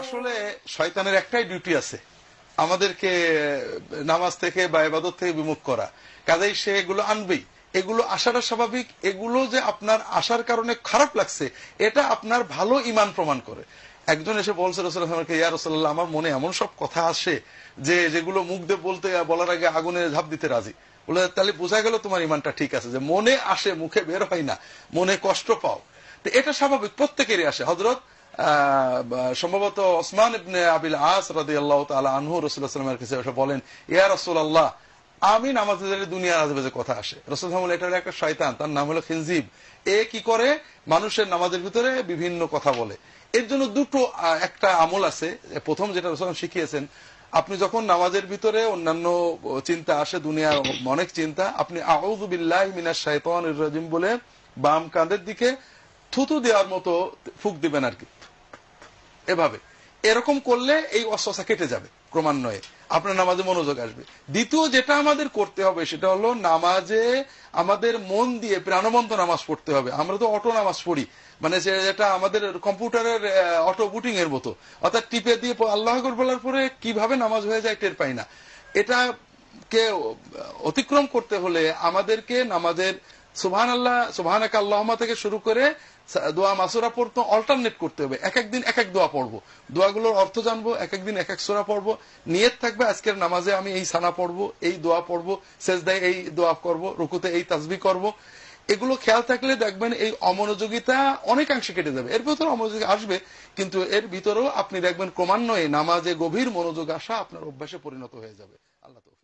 আসলে শয়তানের একটাই ডিউটি আছে আমাদেরকে নামাজ থেকে বা এবাদত থেকে বিমুখ করা কাজেই সে এগুলো আনবেই এগুলো আসাটা স্বাভাবিক এগুলো যে আপনার আসার কারণে খারাপ লাগছে এটা আপনার ভালো ইমান প্রমাণ করে একজন এসে বলছে রসুল্লাহামকে ইয়া রসল্লাহ আমার মনে এমন সব কথা আসে যে যেগুলো মুখ দিয়ে বলতে বলার আগে আগুনে ঝাঁপ দিতে রাজি বলে তাহলে বোঝা গেল তোমার ইমানটা ঠিক আছে যে মনে আসে মুখে বের হয় না মনে কষ্ট পাও তো এটা স্বাভাবিক প্রত্যেকেরই আসে হজরত সম্ভবত ওসমান ইবনে আবিল আস রাদি আল্লাহ তালা আনহু রসুল্লাহামের কাছে ওটা বলেন ইয়া রসুল্লাহ আমি নামাজ দুনিয়ার আজেবাজে কথা আসে রসুল হামুল এটা একটা শয়তান তার নাম হলো খিনজিব এ কি করে মানুষের নামাজের ভিতরে বিভিন্ন কথা বলে এর জন্য দুটো একটা আমল আছে প্রথম যেটা রসম শিখিয়েছেন আপনি যখন নামাজের ভিতরে অন্যান্য চিন্তা আসে দুনিয়ার অনেক চিন্তা আপনি আউজুবিল্লাহ বিল্লাহ মিনার শাহতান রাজিম বলে বাম কাঁধের দিকে থুতু দেওয়ার মতো ফুক দিবেন আর কি এভাবে এরকম করলে এই অশ্বসা কেটে যাবে ক্রমান্বয়ে আপনার নামাজে মনোযোগ আসবে দ্বিতীয় যেটা আমাদের করতে হবে সেটা হলো নামাজে আমাদের মন দিয়ে প্রাণবন্ত নামাজ পড়তে হবে আমরা তো অটো নামাজ পড়ি মানে যেটা আমাদের কম্পিউটারের অটো বুটিং এর মতো অর্থাৎ টিপে দিয়ে আল্লাহ বলার পরে কিভাবে নামাজ হয়ে যায় টের পাই না এটা কে অতিক্রম করতে হলে আমাদেরকে নামাজের সুবহান আল্লাহ সুবহানাক আল্লাহমা থেকে শুরু করে দোয়া মাসুরা পড়তো অল্টারনেট করতে হবে এক একদিন এক এক দোয়া পড়বো দোয়াগুলোর অর্থ জানবো এক একদিন এক এক সোরা পড়বো নিয়ত থাকবে আজকের নামাজে আমি এই সানা পড়বো এই দোয়া পড়বো সেজদায় এই দোয়া করব রুকুতে এই তাজবি করব। এগুলো খেয়াল থাকলে দেখবেন এই অমনোযোগিতা অনেকাংশে কেটে যাবে এর ভিতরে অমনোযোগ আসবে কিন্তু এর ভিতরেও আপনি দেখবেন ক্রমান্বয়ে নামাজে গভীর মনোযোগ আসা আপনার অভ্যাসে পরিণত হয়ে যাবে আল্লাহ